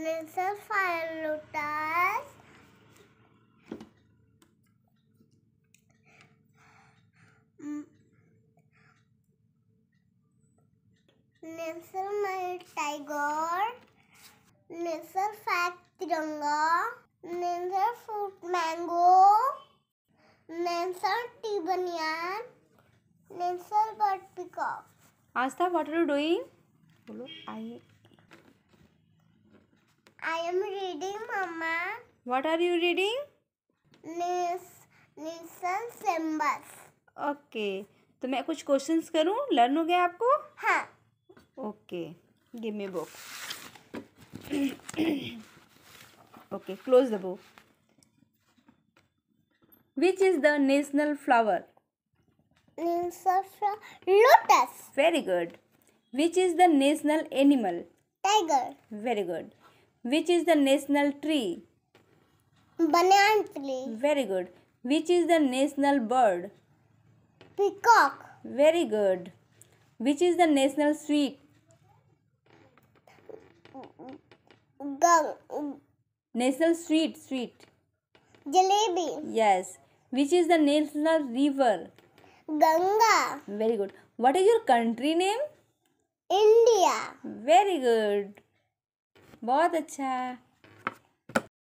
Little fire lotus. Little my tiger. Little fat तिरंगा. Little fruit mango. Little tea banyan. Little bird peacock. Asta, what are you doing? बोलो आई I am reading, Mama. What are you reading? Miss Nissan Symbols. Okay. तो मैं कुछ questions करूं learn हो गया आपको हाँ okay give me book okay close the book which is the national flower lotus very good which is the national animal tiger very good Which is the national tree? Banyan tree. Very good. Which is the national bird? Peacock. Very good. Which is the national sweet? National sweet, sweet. Jalebi. Yes. Which is the national river? Ganga. Very good. What is your country name? India. Very good. बहुत अच्छा है